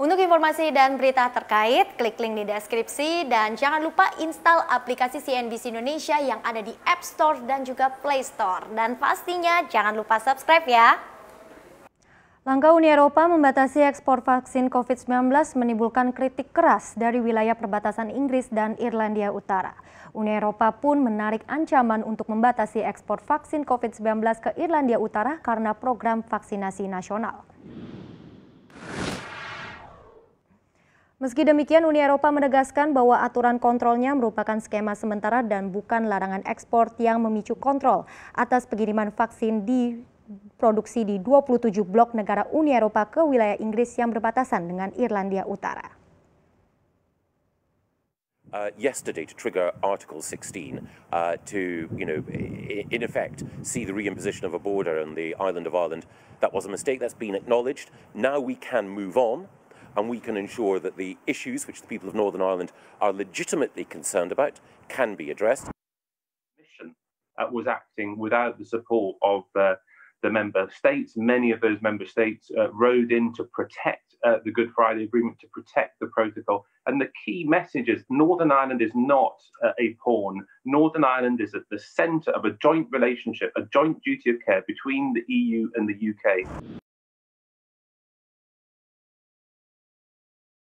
Untuk informasi dan berita terkait, klik link di deskripsi dan jangan lupa install aplikasi CNBC Indonesia yang ada di App Store dan juga Play Store. Dan pastinya jangan lupa subscribe ya. Langkah Uni Eropa membatasi ekspor vaksin COVID-19 menimbulkan kritik keras dari wilayah perbatasan Inggris dan Irlandia Utara. Uni Eropa pun menarik ancaman untuk membatasi ekspor vaksin COVID-19 ke Irlandia Utara karena program vaksinasi nasional. Meski demikian, Uni Eropa menegaskan bahwa aturan kontrolnya merupakan skema sementara dan bukan larangan ekspor yang memicu kontrol atas pengiriman vaksin di produksi di 27 blok negara Uni Eropa ke wilayah Inggris yang berbatasan dengan Irlandia Utara. Uh, yesterday to trigger Article 16 uh, to, you know, in effect, see the reimposition of a border on the island of Ireland. That was a mistake that's been acknowledged. Now we can move on. and we can ensure that the issues which the people of Northern Ireland are legitimately concerned about can be addressed. The Commission uh, was acting without the support of uh, the member states. Many of those member states uh, rode in to protect uh, the Good Friday Agreement, to protect the protocol. And the key message is Northern Ireland is not uh, a pawn. Northern Ireland is at the centre of a joint relationship, a joint duty of care between the EU and the UK.